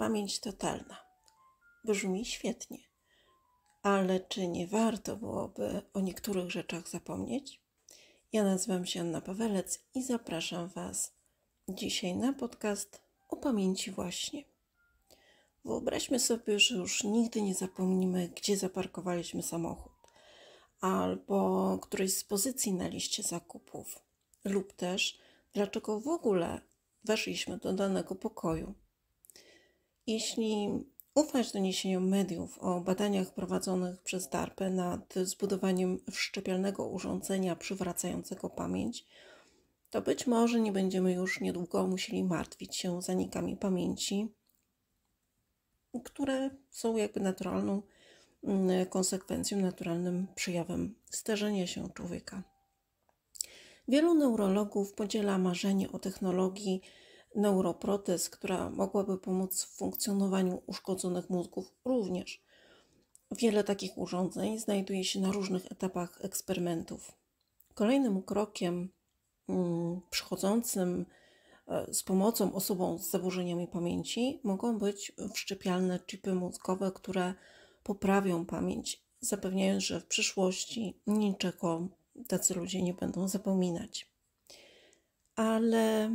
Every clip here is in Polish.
Pamięć totalna. Brzmi świetnie, ale czy nie warto byłoby o niektórych rzeczach zapomnieć? Ja nazywam się Anna Pawelec i zapraszam Was dzisiaj na podcast o pamięci właśnie. Wyobraźmy sobie, że już nigdy nie zapomnimy, gdzie zaparkowaliśmy samochód, albo którejś z pozycji na liście zakupów, lub też dlaczego w ogóle weszliśmy do danego pokoju. Jeśli ufać doniesieniom mediów o badaniach prowadzonych przez DARPę nad zbudowaniem wszczepialnego urządzenia przywracającego pamięć, to być może nie będziemy już niedługo musieli martwić się zanikami pamięci, które są jakby naturalną mm, konsekwencją, naturalnym przejawem starzenia się człowieka. Wielu neurologów podziela marzenie o technologii neuroprotez, która mogłaby pomóc w funkcjonowaniu uszkodzonych mózgów również. Wiele takich urządzeń znajduje się na różnych etapach eksperymentów. Kolejnym krokiem mm, przychodzącym e, z pomocą osobom z zaburzeniami pamięci mogą być wszczepialne chipy mózgowe, które poprawią pamięć, zapewniając, że w przyszłości niczego tacy ludzie nie będą zapominać. Ale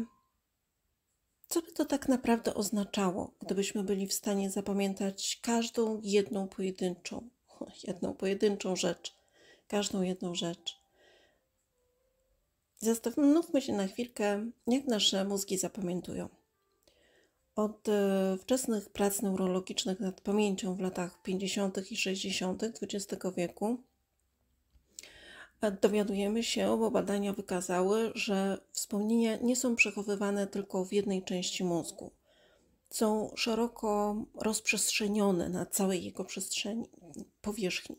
co by to tak naprawdę oznaczało, gdybyśmy byli w stanie zapamiętać każdą jedną pojedynczą, jedną pojedynczą rzecz, każdą jedną rzecz? Zastanówmy się na chwilkę, jak nasze mózgi zapamiętują. Od e, wczesnych prac neurologicznych nad pamięcią w latach 50. i 60. XX wieku Dowiadujemy się, bo badania wykazały, że wspomnienia nie są przechowywane tylko w jednej części mózgu. Są szeroko rozprzestrzenione na całej jego przestrzeni, powierzchni,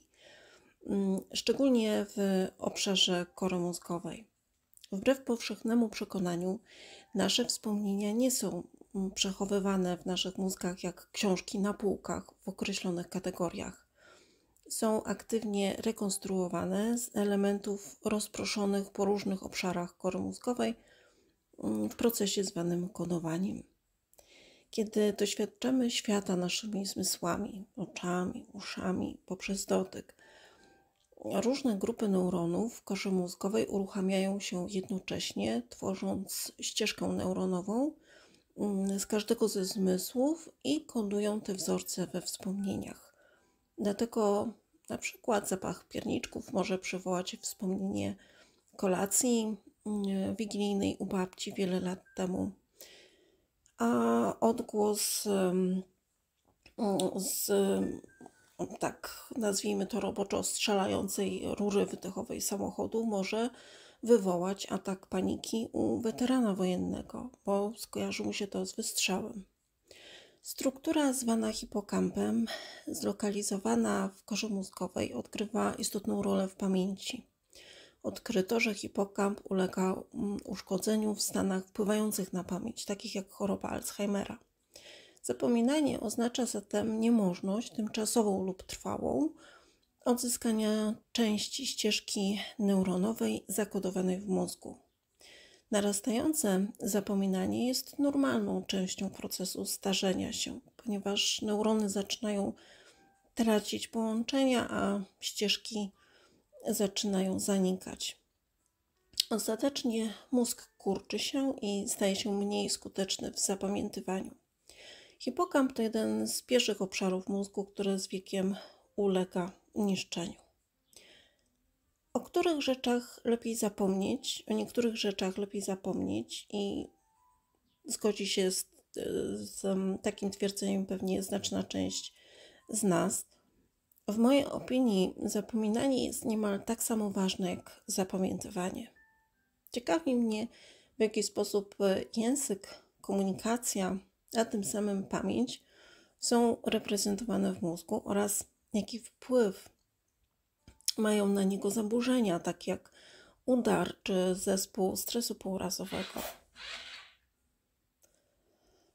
mm, szczególnie w obszarze kory mózgowej. Wbrew powszechnemu przekonaniu, nasze wspomnienia nie są mm, przechowywane w naszych mózgach jak książki na półkach w określonych kategoriach są aktywnie rekonstruowane z elementów rozproszonych po różnych obszarach kory mózgowej mm, w procesie zwanym kodowaniem. Kiedy doświadczamy świata naszymi zmysłami, oczami, uszami, poprzez dotyk, różne grupy neuronów w korze mózgowej uruchamiają się jednocześnie, tworząc ścieżkę neuronową mm, z każdego ze zmysłów i kodują te wzorce we wspomnieniach. Dlatego na przykład zapach pierniczków może przywołać wspomnienie kolacji mm, wigilijnej u babci wiele lat temu. A odgłos z tak nazwijmy to roboczo strzelającej rury wydechowej samochodu może wywołać atak paniki u weterana wojennego, bo skojarzy mu się to z wystrzałem. Struktura zwana hipokampem, zlokalizowana w korze mózgowej, odgrywa istotną rolę w pamięci. Odkryto, że hipokamp ulega mm, uszkodzeniu w stanach wpływających na pamięć, takich jak choroba Alzheimera. Zapominanie oznacza zatem niemożność tymczasową lub trwałą odzyskania części ścieżki neuronowej zakodowanej w mózgu. Narastające zapominanie jest normalną częścią procesu starzenia się, ponieważ neurony zaczynają tracić połączenia, a ścieżki zaczynają zanikać. Ostatecznie mózg kurczy się i staje się mniej skuteczny w zapamiętywaniu. Hipokamp to jeden z pierwszych obszarów mózgu, który z wiekiem ulega niszczeniu o których rzeczach lepiej zapomnieć, o niektórych rzeczach lepiej zapomnieć i zgodzi się z, z takim twierdzeniem pewnie znaczna część z nas. W mojej opinii zapominanie jest niemal tak samo ważne jak zapamiętywanie. Ciekawi mnie, w jaki sposób e, język, komunikacja, a tym samym pamięć są reprezentowane w mózgu oraz jaki wpływ mają na niego zaburzenia, tak jak udar czy zespół stresu półrazowego.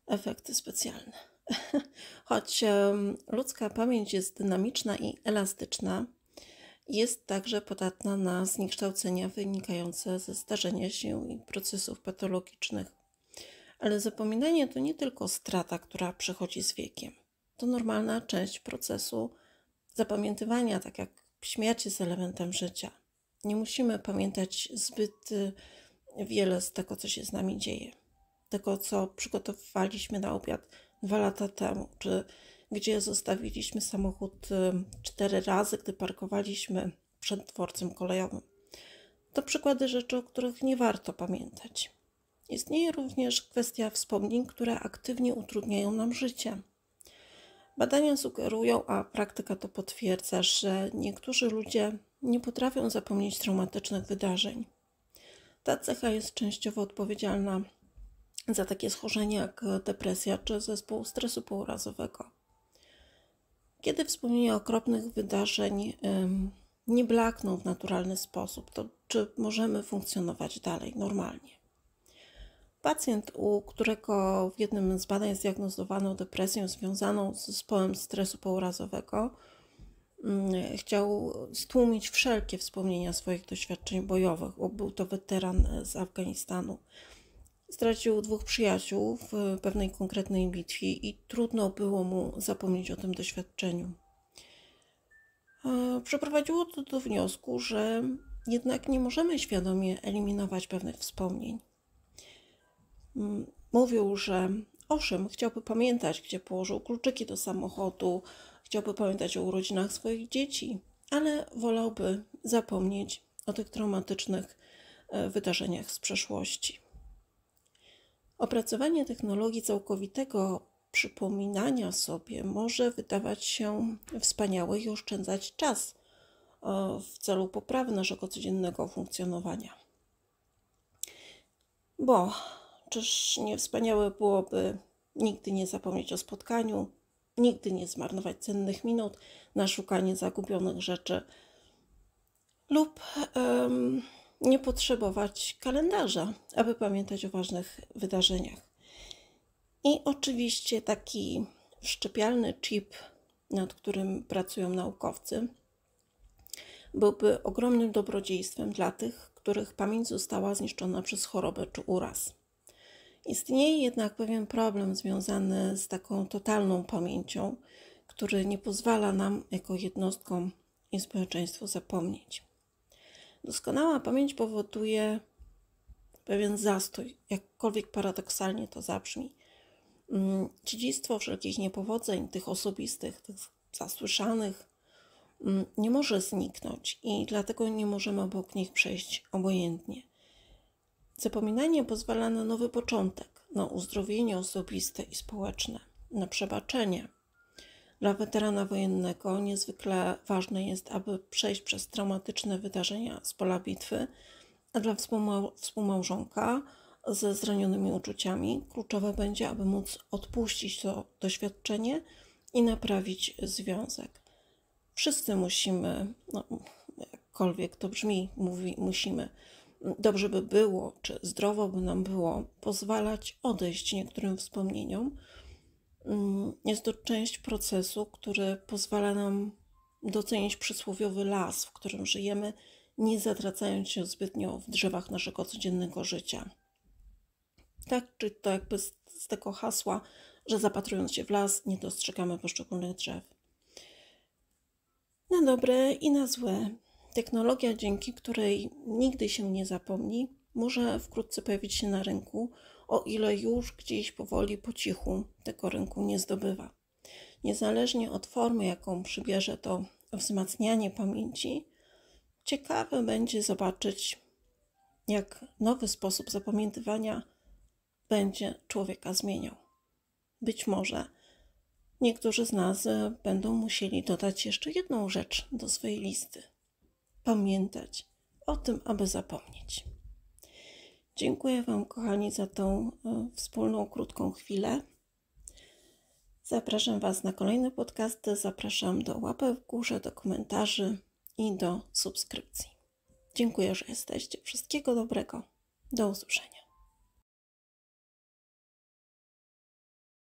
Efekty specjalne. Choć ludzka pamięć jest dynamiczna i elastyczna, jest także podatna na zniekształcenia wynikające ze starzenia się i procesów patologicznych. Ale zapominanie to nie tylko strata, która przychodzi z wiekiem. To normalna część procesu zapamiętywania, tak jak śmiać jest elementem życia. Nie musimy pamiętać zbyt y, wiele z tego, co się z nami dzieje. Tego, co przygotowywaliśmy na obiad dwa lata temu, czy gdzie zostawiliśmy samochód y, cztery razy, gdy parkowaliśmy przed dworcem kolejowym. To przykłady rzeczy, o których nie warto pamiętać. Istnieje również kwestia wspomnień, które aktywnie utrudniają nam życie. Badania sugerują, a praktyka to potwierdza, że niektórzy ludzie nie potrafią zapomnieć traumatycznych wydarzeń. Ta cecha jest częściowo odpowiedzialna za takie schorzenia jak depresja czy zespół stresu pourazowego. Kiedy wspomnienia okropnych wydarzeń nie blakną w naturalny sposób, to czy możemy funkcjonować dalej normalnie? Pacjent, u którego w jednym z badań zdiagnozowano depresję związaną z zespołem stresu pourazowego, mm, chciał stłumić wszelkie wspomnienia swoich doświadczeń bojowych, bo był to weteran z Afganistanu. Stracił dwóch przyjaciół w pewnej konkretnej bitwie i trudno było mu zapomnieć o tym doświadczeniu. Przeprowadziło to do wniosku, że jednak nie możemy świadomie eliminować pewnych wspomnień Mm, mówił, że owszem, chciałby pamiętać, gdzie położył kluczyki do samochodu, chciałby pamiętać o urodzinach swoich dzieci, ale wolałby zapomnieć o tych traumatycznych e, wydarzeniach z przeszłości. Opracowanie technologii całkowitego przypominania sobie może wydawać się wspaniałe i oszczędzać czas e, w celu poprawy naszego codziennego funkcjonowania. Bo Czyż nie wspaniałe byłoby nigdy nie zapomnieć o spotkaniu, nigdy nie zmarnować cennych minut na szukanie zagubionych rzeczy lub um, nie potrzebować kalendarza, aby pamiętać o ważnych wydarzeniach. I oczywiście taki wszczepialny chip, nad którym pracują naukowcy, byłby ogromnym dobrodziejstwem dla tych, których pamięć została zniszczona przez chorobę czy uraz. Istnieje jednak pewien problem związany z taką totalną pamięcią, który nie pozwala nam jako jednostkom i społeczeństwu zapomnieć. Doskonała pamięć powoduje pewien zastój, jakkolwiek paradoksalnie to zabrzmi. Mm, dziedzictwo wszelkich niepowodzeń, tych osobistych, tych zasłyszanych, mm, nie może zniknąć i dlatego nie możemy obok nich przejść obojętnie. Zapominanie pozwala na nowy początek, na uzdrowienie osobiste i społeczne, na przebaczenie. Dla weterana wojennego niezwykle ważne jest, aby przejść przez traumatyczne wydarzenia z pola bitwy, a dla współmałżonka ze zranionymi uczuciami kluczowe będzie, aby móc odpuścić to doświadczenie i naprawić związek. Wszyscy musimy, no, jakkolwiek to brzmi, mówi, musimy dobrze by było, czy zdrowo by nam było pozwalać odejść niektórym wspomnieniom. Mm, jest to część procesu, który pozwala nam docenić przysłowiowy las, w którym żyjemy, nie zatracając się zbytnio w drzewach naszego codziennego życia. Tak czy to jakby z, z tego hasła, że zapatrując się w las, nie dostrzegamy poszczególnych drzew. Na dobre i na złe Technologia, dzięki której nigdy się nie zapomni, może wkrótce pojawić się na rynku, o ile już gdzieś powoli, po cichu tego rynku nie zdobywa. Niezależnie od formy, jaką przybierze to wzmacnianie pamięci, ciekawe będzie zobaczyć, jak nowy sposób zapamiętywania będzie człowieka zmieniał. Być może niektórzy z nas będą musieli dodać jeszcze jedną rzecz do swojej listy pamiętać o tym, aby zapomnieć. Dziękuję Wam, kochani, za tą e, wspólną, krótką chwilę. Zapraszam Was na kolejne podcasty. Zapraszam do łapek w górze, do komentarzy i do subskrypcji. Dziękuję, że jesteście. Wszystkiego dobrego. Do usłyszenia.